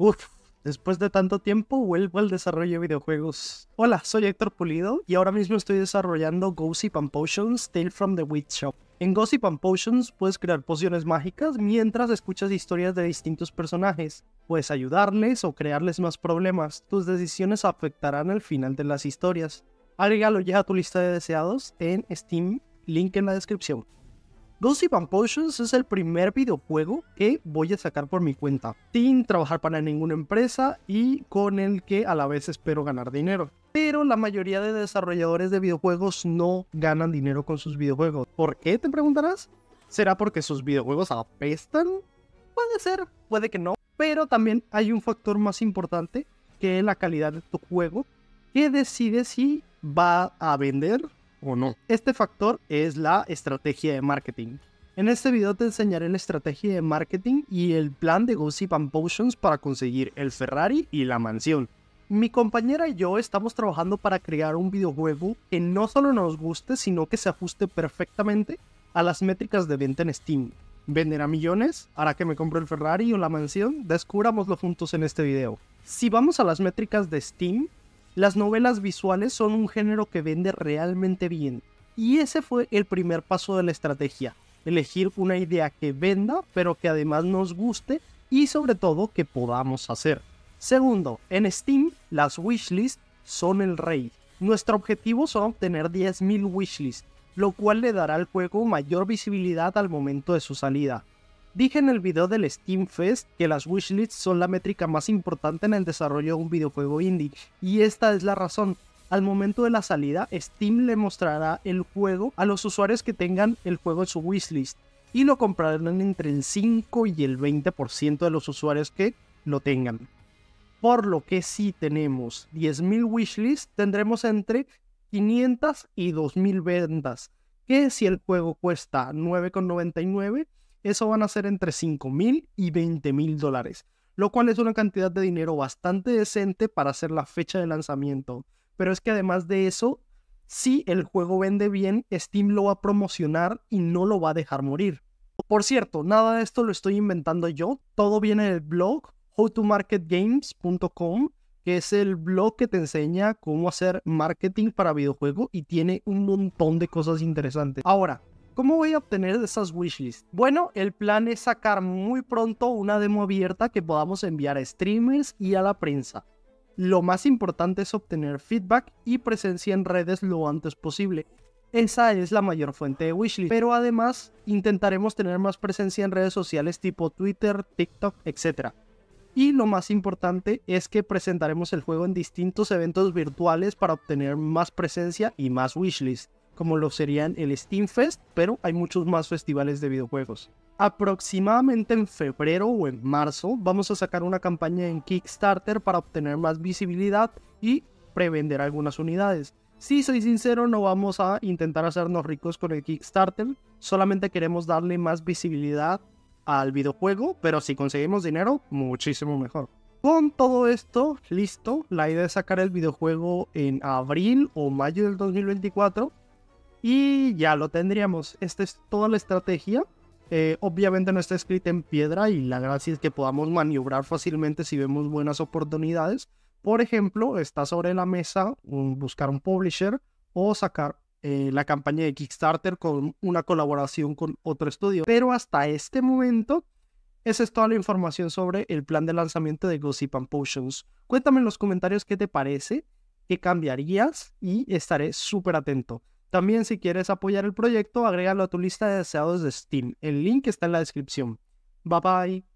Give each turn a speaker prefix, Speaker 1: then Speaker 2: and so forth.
Speaker 1: Uf, después de tanto tiempo vuelvo al desarrollo de videojuegos. Hola, soy Héctor Pulido y ahora mismo estoy desarrollando Gossip and Potions Tale from the Witch Shop. En Gossip and Potions puedes crear pociones mágicas mientras escuchas historias de distintos personajes. Puedes ayudarles o crearles más problemas. Tus decisiones afectarán al final de las historias. Agrégalo ya a tu lista de deseados en Steam, link en la descripción. Ghost Potions es el primer videojuego que voy a sacar por mi cuenta, sin trabajar para ninguna empresa y con el que a la vez espero ganar dinero. Pero la mayoría de desarrolladores de videojuegos no ganan dinero con sus videojuegos. ¿Por qué te preguntarás? ¿Será porque sus videojuegos apestan? Puede ser, puede que no. Pero también hay un factor más importante que es la calidad de tu juego que decide si va a vender o no. Este factor es la estrategia de marketing. En este video te enseñaré la estrategia de marketing y el plan de Gossip and Potions para conseguir el Ferrari y la mansión. Mi compañera y yo estamos trabajando para crear un videojuego que no solo nos guste, sino que se ajuste perfectamente a las métricas de venta en Steam. ¿Venderá millones? ¿Hará que me compre el Ferrari o la mansión? Descubramoslo juntos en este video. Si vamos a las métricas de Steam, las novelas visuales son un género que vende realmente bien, y ese fue el primer paso de la estrategia, elegir una idea que venda, pero que además nos guste y sobre todo que podamos hacer. Segundo, en Steam las wishlists son el rey. Nuestro objetivo son obtener 10.000 wishlists, lo cual le dará al juego mayor visibilidad al momento de su salida. Dije en el video del Steam Fest que las wishlists son la métrica más importante en el desarrollo de un videojuego indie, y esta es la razón. Al momento de la salida, Steam le mostrará el juego a los usuarios que tengan el juego en su wishlist, y lo comprarán entre el 5 y el 20% de los usuarios que lo tengan. Por lo que si tenemos 10.000 wishlists, tendremos entre 500 y 2.000 ventas, que si el juego cuesta 9,99, eso van a ser entre $5,000 mil y $20,000, mil dólares, lo cual es una cantidad de dinero bastante decente para hacer la fecha de lanzamiento. Pero es que además de eso, si el juego vende bien, Steam lo va a promocionar y no lo va a dejar morir. Por cierto, nada de esto lo estoy inventando yo, todo viene del blog howtomarketgames.com que es el blog que te enseña cómo hacer marketing para videojuego y tiene un montón de cosas interesantes. Ahora, ¿Cómo voy a obtener esas wishlists? Bueno, el plan es sacar muy pronto una demo abierta que podamos enviar a streamers y a la prensa. Lo más importante es obtener feedback y presencia en redes lo antes posible. Esa es la mayor fuente de wishlists. pero además intentaremos tener más presencia en redes sociales tipo Twitter, TikTok, etc. Y lo más importante es que presentaremos el juego en distintos eventos virtuales para obtener más presencia y más wishlists como lo serían el Steam Fest, pero hay muchos más festivales de videojuegos. Aproximadamente en febrero o en marzo vamos a sacar una campaña en Kickstarter para obtener más visibilidad y prevender algunas unidades. Si soy sincero, no vamos a intentar hacernos ricos con el Kickstarter, solamente queremos darle más visibilidad al videojuego, pero si conseguimos dinero, muchísimo mejor. Con todo esto listo, la idea es sacar el videojuego en abril o mayo del 2024 y ya lo tendríamos. Esta es toda la estrategia. Eh, obviamente no está escrita en piedra y la gracia es que podamos maniobrar fácilmente si vemos buenas oportunidades. Por ejemplo, está sobre la mesa buscar un publisher o sacar eh, la campaña de Kickstarter con una colaboración con otro estudio. Pero hasta este momento, esa es toda la información sobre el plan de lanzamiento de Gossip and Potions. Cuéntame en los comentarios qué te parece, qué cambiarías y estaré súper atento. También si quieres apoyar el proyecto, agrégalo a tu lista de deseados de Steam. El link está en la descripción. Bye bye.